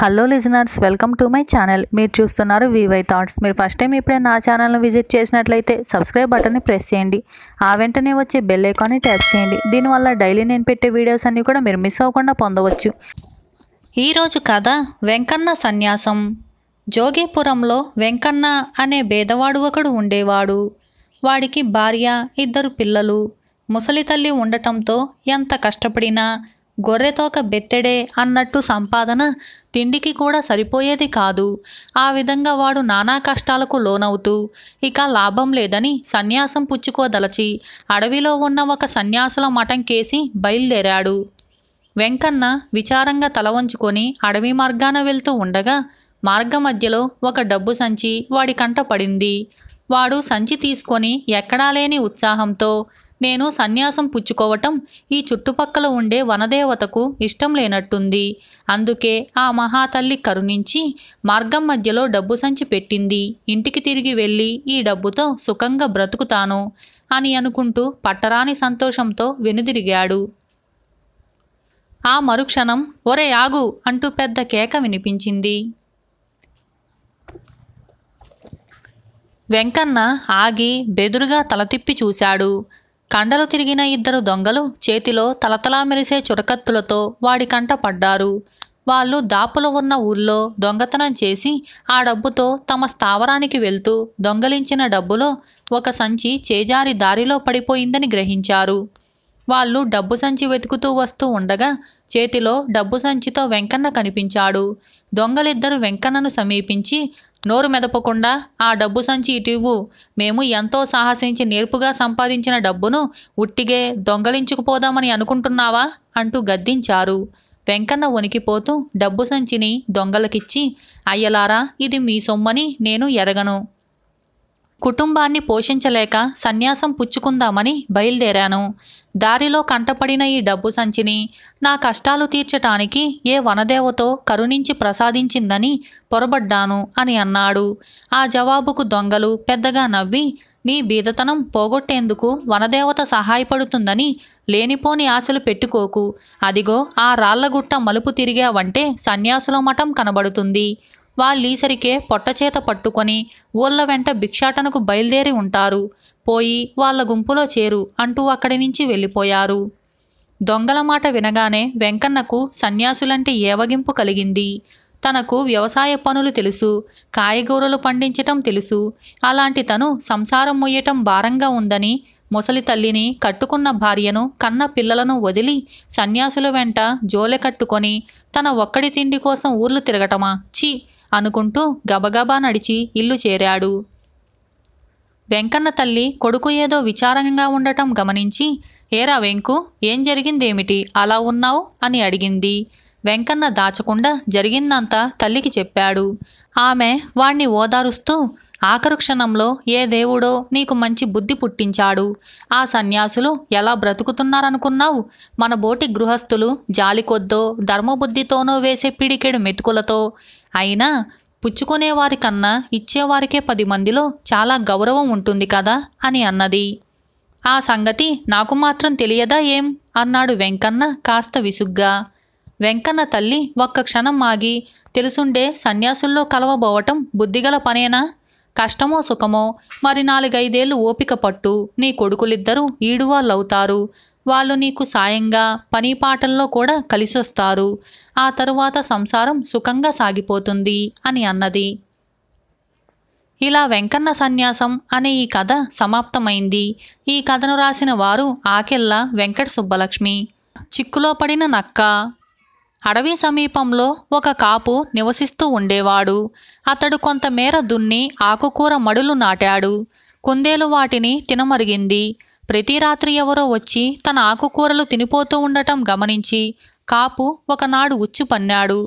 hello listeners welcome to my channel మీరు చూస్తున్నారు VY thoughts మీరు ఫస్ట్ టైం ఇప్పుడే నా ఛానల్ను విజిట్ చేసినట్లయితే సబ్స్క్రైబ్ బటన్ని ప్రెస్ చేయండి ఆ వెంటనే వచ్చే బెల్ ఐకాన్ని ట్యాప్ చేయండి దీనివల్ల డైలీ నేను పెట్టే వీడియోస్ అన్నీ కూడా మీరు మిస్ అవ్వకుండా పొందవచ్చు ఈరోజు కథ వెంకన్న సన్యాసం జోగేపురంలో వెంకన్న అనే భేదవాడు ఒకడు ఉండేవాడు వాడికి భార్య ఇద్దరు పిల్లలు ముసలి తల్లి ఉండటంతో ఎంత కష్టపడినా గొర్రెతోక బెత్తెడే అన్నట్టు సంపాదన తిండికి కూడా సరిపోయేది కాదు ఆ విధంగా వాడు నానా కష్టాలకు లోనవుతూ ఇక లాభం లేదని సన్యాసం పుచ్చుకోదలచి అడవిలో ఉన్న ఒక సన్యాసుల మఠం కేసి బయలుదేరాడు వెంకన్న విచారంగా తల వంచుకొని అడవి మార్గాన వెళ్తూ ఉండగా మార్గ మధ్యలో ఒక డబ్బు సంచి వాడి కంట పడింది వాడు సంచి తీసుకొని ఎక్కడా లేని ఉత్సాహంతో నేను సన్యాసం పుచ్చుకోవటం ఈ చుట్టుపక్కల ఉండే వనదేవతకు ఇష్టం లేనట్టుంది అందుకే ఆ మహాతల్లి కరుణించి మార్గం మధ్యలో డబ్బు సంచి పెట్టింది ఇంటికి తిరిగి వెళ్ళి ఈ డబ్బుతో సుఖంగా బ్రతుకుతాను అని అనుకుంటూ పట్టరాని సంతోషంతో వెనుదిరిగాడు ఆ మరుక్షణం ఒరే ఆగు అంటూ పెద్ద కేక వినిపించింది వెంకన్న ఆగి బెదురుగా తలతిప్పి చూశాడు కండలు తిరిగిన ఇద్దరు దొంగలు చేతిలో తలతలా మెరిసే చురకత్తులతో వాడి కంట పడ్డారు వాళ్ళు దాపులో ఉన్న ఊళ్ళో దొంగతనం చేసి ఆ డబ్బుతో తమ స్థావరానికి వెళ్తూ దొంగలించిన డబ్బులో ఒక సంచి చేజారి దారిలో పడిపోయిందని గ్రహించారు వాళ్ళు డబ్బు సంచి వెతుకుతూ వస్తూ ఉండగా చేతిలో డబ్బు సంచితో వెంకన్న కనిపించాడు దొంగలిద్దరు వెంకన్నను సమీపించి నోరు మెదపకుండా ఆ డబ్బు సంచి ఇటివ్వు మేము ఎంతో సాహసించి నేర్పుగా సంపాదించిన డబ్బును ఉట్టిగే దొంగలించుకుపోదామని అనుకుంటున్నావా అంటూ గద్దించారు వెంకన్న వణికిపోతూ డబ్బు సంచిని దొంగలకిచ్చి అయ్యలారా ఇది మీ సొమ్మని నేను ఎరగను కుటుంబాన్ని పోషించలేక సన్యాసం పుచ్చుకుందామని బయలుదేరాను దారిలో కంటపడిన ఈ డబ్బు సంచిని నా కష్టాలు తీర్చటానికి ఏ వనదేవతో కరుణించి ప్రసాదించిందని పొరబడ్డాను అని అన్నాడు ఆ జవాబుకు దొంగలు పెద్దగా నవ్వి నీ బీదతనం పోగొట్టేందుకు వనదేవత సహాయపడుతుందని లేనిపోని ఆశలు పెట్టుకోకు అదిగో ఆ రాళ్లగుట్ట మలుపు తిరిగావంటే సన్యాసుల మఠం కనబడుతుంది వాళ్ళీసరికే పొట్టచేత పట్టుకొని ఊళ్ళ వెంట భిక్షాటనకు బయలుదేరి ఉంటారు పోయి వాళ్ళ గుంపులో చేరు అంటూ అక్కడి నుంచి వెళ్ళిపోయారు దొంగల మాట వినగానే వెంకన్నకు సన్యాసులంటే ఏవగింపు కలిగింది తనకు వ్యవసాయ పనులు తెలుసు కాయగూరలు పండించటం తెలుసు అలాంటి తను సంసారం మొయ్యటం భారంగా ఉందని ముసలి తల్లిని కట్టుకున్న భార్యను కన్న పిల్లలను వదిలి సన్యాసుల వెంట జోలె కట్టుకొని తన ఒక్కడి తిండి కోసం ఊర్లు తిరగటమా చీ అనుకుంటూ గబగబా నడిచి ఇల్లు చేరాడు వెంకన్న తల్లి కొడుకు ఏదో విచారంగా ఉండటం గమనించి ఏరా వెంకు ఏం జరిగిందేమిటి అలా ఉన్నావు అని అడిగింది వెంకన్న దాచకుండా జరిగిందంతా తల్లికి చెప్పాడు ఆమె వాణ్ణి ఓదారుస్తూ ఆఖరు క్షణంలో ఏ దేవుడో నీకు మంచి బుద్ధి పుట్టించాడు ఆ సన్యాసులు ఎలా బ్రతుకుతున్నారనుకున్నావు మన బోటి గృహస్థులు జాలికొద్దో ధర్మబుద్ధితోనో వేసే పిడికెడు మెతుకులతో అయినా పుచ్చుకునేవారి కన్నా ఇచ్చేవారికే పది మందిలో చాలా గౌరవం ఉంటుంది కదా అని అన్నది ఆ సంగతి నాకు మాత్రం తెలియదా ఏం అన్నాడు వెంకన్న కాస్త విసుగ్గా వెంకన్న తల్లి ఒక్క క్షణం ఆగి తెలుసుండే సన్యాసుల్లో కలవబోవటం బుద్ధిగల పనేనా కష్టమో సుఖమో మరి నాలుగైదేళ్లు ఓపిక పట్టు నీ కొడుకులిద్దరూ ఈడువాళ్ళవుతారు వాళ్ళు నీకు సాయంగా పని పాటల్లో కూడా కలిసొస్తారు ఆ తరువాత సంసారం సుఖంగా సాగిపోతుంది అని అన్నది ఇలా వెంకన్న సన్యాసం అనే ఈ కథ సమాప్తమైంది ఈ కథను రాసిన వారు ఆకెళ్ళ వెంకట సుబ్బలక్ష్మి చిక్కులో పడిన నక్క అడవి సమీపంలో ఒక కాపు నివసిస్తూ ఉండేవాడు అతడు కొంతమేర దున్ని ఆకుకూర మడులు నాటాడు కుందేలు వాటిని తినమరిగింది ప్రతి రాత్రి ఎవరో వచ్చి తన ఆకుకూరలు తినిపోతూ ఉండటం గమనించి కాపు ఒకనాడు ఉచ్చు పన్నాడు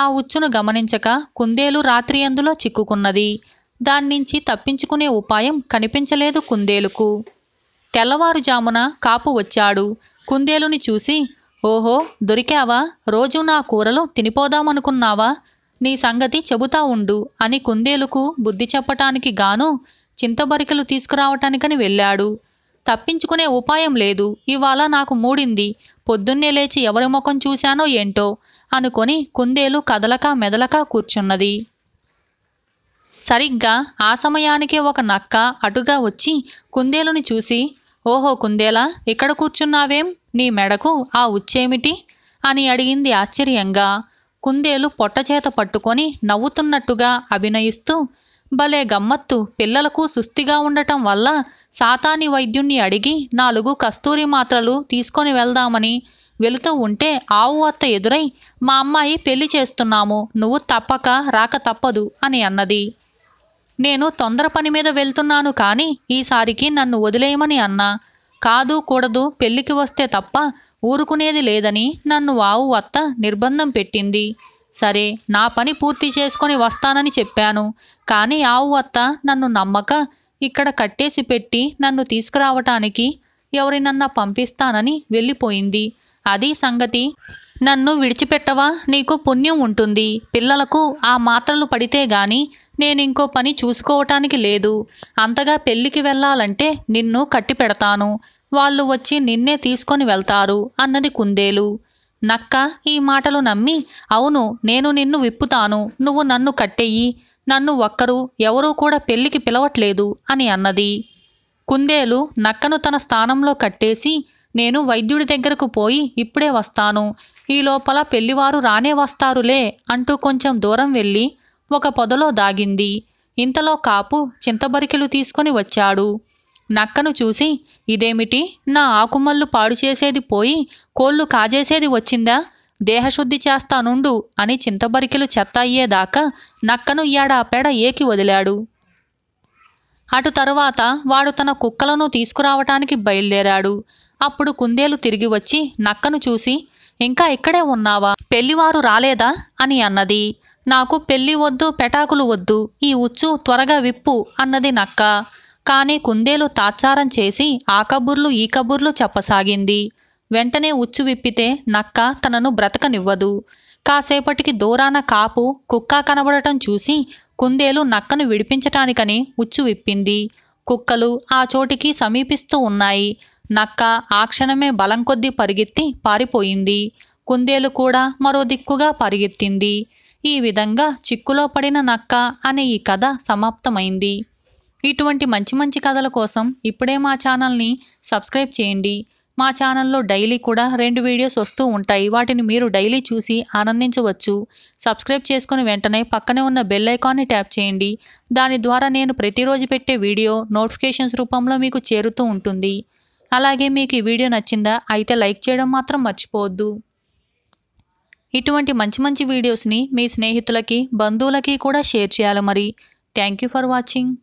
ఆ ఉచ్చును గమనించక కుందేలు రాత్రి అందులో చిక్కుకున్నది దాన్నించి తప్పించుకునే ఉపాయం కనిపించలేదు కుందేలుకు తెల్లవారుజామున కాపు వచ్చాడు కుందేలుని చూసి ఓహో దొరికావా రోజు నా కూరలు తినిపోదామనుకున్నావా నీ సంగతి చెబుతా ఉండు అని కుందేలుకు బుద్ధి చెప్పటానికి గాను చింతబరికలు తీసుకురావటానికని వెళ్ళాడు తప్పించుకునే ఉపాయం లేదు ఇవాళ నాకు మూడింది పొద్దున్నే లేచి ఎవరి ముఖం చూశానో ఏంటో అనుకొని కుందేలు కదలక మెదలక కూర్చున్నది సరిగ్గా ఆ సమయానికే ఒక నక్క అటుగా వచ్చి కుందేలుని చూసి ఓహో కుందేలా ఇక్కడ కూర్చున్నావేం నీ మెడకు ఆ ఉచ్చేమిటి అని అడిగింది ఆశ్చర్యంగా కుందేలు పొట్టచేత పట్టుకొని నవ్వుతున్నట్టుగా అభినయిస్తూ భలే గమ్మత్తు పిల్లలకు సుస్థిగా ఉండటం వల్ల సాతాని వైద్యుణ్ణి అడిగి నాలుగు కస్తూరి మాత్రలు తీసుకొని వెళ్దామని వెళుతూ ఉంటే ఆవు అత్త ఎదురై మా అమ్మాయి పెళ్లి చేస్తున్నాము నువ్వు తప్పక రాక తప్పదు అని అన్నది నేను తొందర పని మీద వెళ్తున్నాను కానీ ఈసారికి నన్ను వదిలేయమని అన్నా కాదు కూడదు పెళ్లికి వస్తే తప్ప ఊరుకునేది లేదని నన్ను ఆవు అత్త నిర్బంధం పెట్టింది సరే నా పని పూర్తి చేసుకొని వస్తానని చెప్పాను కానీ ఆవు అత్త నన్ను నమ్మక ఇక్కడ కట్టేసి పెట్టి నన్ను తీసుకురావటానికి ఎవరినన్నా పంపిస్తానని వెళ్ళిపోయింది అది సంగతి నన్ను విడిచిపెట్టవా నీకు పుణ్యం ఉంటుంది పిల్లలకు ఆ మాత్రలు పడితే గాని నేనింకో పని చూసుకోవటానికి లేదు అంతగా పెళ్లికి వెళ్ళాలంటే నిన్ను కట్టి పెడతాను వాళ్ళు వచ్చి నిన్నే తీసుకొని వెళ్తారు అన్నది కుందేలు నక్క ఈ మాటలు నమ్మి అవును నేను నిన్ను విప్పుతాను నువ్వు నన్ను కట్టెయ్యి నన్ను ఒక్కరు ఎవరూ కూడా పెళ్లికి పిలవట్లేదు అని అన్నది కుందేలు నక్కను తన స్థానంలో కట్టేసి నేను వైద్యుడి దగ్గరకు పోయి ఇప్పుడే వస్తాను ఈ లోపల పెళ్లివారు రానే వస్తారులే అంటూ కొంచెం దూరం వెళ్ళి ఒక పొదలో దాగింది ఇంతలో కాపు చింతబరికెలు తీసుకొని వచ్చాడు నక్కను చూసి ఇదేమిటి నా ఆకుమల్లు పాడు చేసేది పోయి కోళ్ళు కాజేసేది వచ్చిందా దేహశుద్ధి చేస్తానుండు అని చింతబరికెలు చెత్త అయ్యేదాకా నక్కను పేడ ఏకి వదిలాడు అటు తరువాత వాడు తన కుక్కలను తీసుకురావటానికి బయలుదేరాడు అప్పుడు కుందేలు తిరిగి వచ్చి నక్కను చూసి ఇంకా ఇక్కడే ఉన్నావా పెళ్లివారు రాలేదా అని అన్నది నాకు పెళ్లి వద్దు పెటాకులు వద్దు ఈ ఉచ్చు త్వరగా విప్పు అన్నది నక్క కానీ కుందేలు తాచారం చేసి ఆ కబుర్లు ఈ కబుర్లు చెప్పసాగింది వెంటనే ఉచ్చు విప్పితే నక్క తనను బ్రతకనివ్వదు కాసేపటికి దూరాన కాపు కుక్క కనబడటం చూసి కుందేలు నక్కను విడిపించటానికని ఉచ్చు విప్పింది కుక్కలు ఆ చోటికి సమీపిస్తూ ఉన్నాయి నక్క ఆ క్షణమే బలం కొద్దీ పరిగెత్తి పారిపోయింది కుందేలు కూడా మరో దిక్కుగా పరిగెత్తింది ఈ విధంగా చిక్కులో పడిన నక్క అనే ఈ కథ సమాప్తమైంది ఇటువంటి మంచి మంచి కథల కోసం ఇప్పుడే మా ఛానల్ని సబ్స్క్రైబ్ చేయండి మా ఛానల్లో డైలీ కూడా రెండు వీడియోస్ వస్తూ ఉంటాయి వాటిని మీరు డైలీ చూసి ఆనందించవచ్చు సబ్స్క్రైబ్ చేసుకుని వెంటనే పక్కనే ఉన్న బెల్ ఐకాన్ని ట్యాప్ చేయండి దాని ద్వారా నేను ప్రతిరోజు పెట్టే వీడియో నోటిఫికేషన్స్ రూపంలో మీకు చేరుతూ ఉంటుంది అలాగే మీకు ఈ వీడియో నచ్చిందా అయితే లైక్ చేయడం మాత్రం మర్చిపోవద్దు ఇటువంటి మంచి మంచి వీడియోస్ని మీ స్నేహితులకి బంధువులకి కూడా షేర్ చేయాలి మరి థ్యాంక్ యూ ఫర్ వాచింగ్